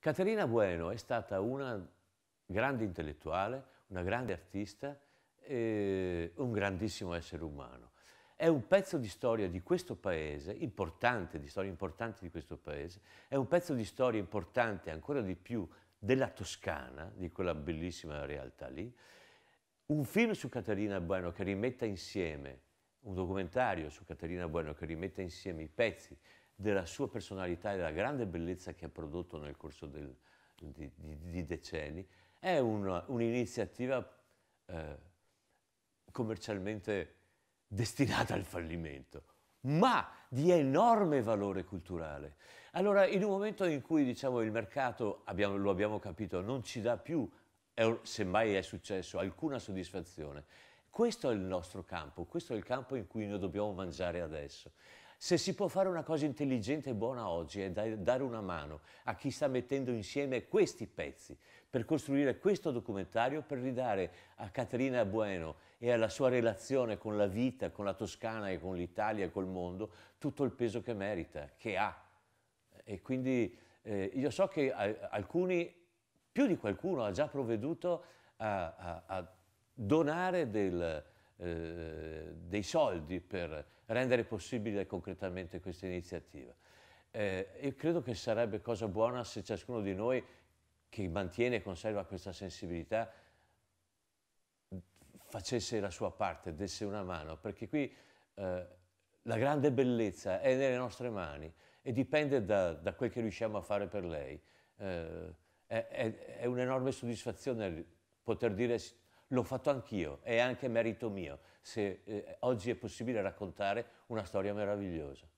Caterina Bueno è stata una grande intellettuale, una grande artista, eh, un grandissimo essere umano. È un pezzo di storia di questo paese, importante, di storia importante di questo paese, è un pezzo di storia importante ancora di più della Toscana, di quella bellissima realtà lì, un film su Caterina Bueno che rimetta insieme, un documentario su Caterina Bueno che rimetta insieme i pezzi della sua personalità e della grande bellezza che ha prodotto nel corso del, di, di, di, decenni, è un'iniziativa eh, commercialmente destinata al fallimento ma di enorme valore culturale. Allora, in un momento in cui diciamo, il mercato, abbiamo, lo abbiamo capito, non ci dà più, è, semmai è successo, alcuna soddisfazione, questo è il nostro campo, questo è il campo in cui noi dobbiamo mangiare adesso. Se si può fare una cosa intelligente e buona oggi è dare una mano a chi sta mettendo insieme questi pezzi per costruire questo documentario, per ridare a Caterina Bueno e alla sua relazione con la vita, con la Toscana e con l'Italia e col mondo, tutto il peso che merita, che ha. E quindi eh, io so che eh, alcuni, più di qualcuno, ha già provveduto a, a, a donare del eh, dei soldi per rendere possibile concretamente questa iniziativa. Eh, io credo che sarebbe cosa buona se ciascuno di noi che mantiene e conserva questa sensibilità facesse la sua parte, desse una mano, perché qui eh, la grande bellezza è nelle nostre mani e dipende da, da quel che riusciamo a fare per lei. Eh, è, è, è un'enorme soddisfazione poter dire l'ho fatto anch'io, è anche merito mio, se eh, oggi è possibile raccontare una storia meravigliosa.